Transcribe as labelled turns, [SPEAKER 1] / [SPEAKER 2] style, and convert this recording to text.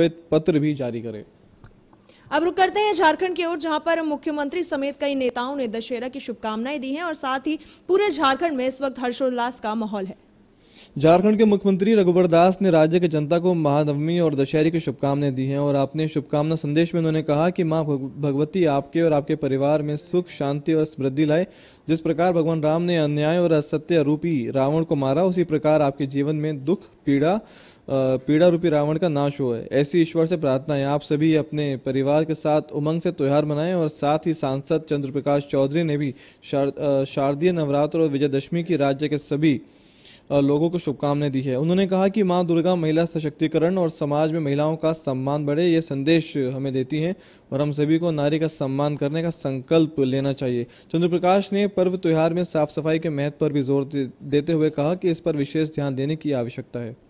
[SPEAKER 1] पत्र भी जारी करे
[SPEAKER 2] अब रुक करते हैं झारखंड की ओर जहां पर मुख्यमंत्री समेत कई नेताओं ने दशहरा की शुभकामनाएं दी हैं और साथ ही पूरे झारखंड में इस वक्त हर्षोल्लास का माहौल
[SPEAKER 3] है
[SPEAKER 4] झारखंड के मुख्यमंत्री रघुवर दास ने राज्य की जनता को महानवमी और दशहरी की शुभकामनाएं दी हैं और अपने शुभकामना संदेश में उन्होंने कहा कि मां भगवती आपके और आपके परिवार में सुख शांति और समृद्धि लाए जिस प्रकार भगवान राम ने अन्याय और असत्य रूपी रावण को मारा उसी प्रकार आपके जीवन में दुख पीड़ा पीड़ा रूपी रावण का नाश हो ऐसी ईश्वर से प्रार्थना है आप सभी अपने परिवार के साथ उमंग से त्यौहार मनाएं और साथ ही सांसद चंद्र चौधरी ने भी शारदीय नवरात्र और विजयदशमी की राज्य के सभी लोगों को शुभकामनाएं दी है उन्होंने कहा कि माँ दुर्गा महिला सशक्तिकरण और समाज में महिलाओं का सम्मान बढ़े ये संदेश हमें देती हैं और हम सभी को नारी का सम्मान करने का संकल्प लेना चाहिए चंद्र प्रकाश ने पर्व त्यौहार में साफ सफाई के महत्व पर भी जोर देते हुए कहा कि इस पर विशेष ध्यान देने की आवश्यकता है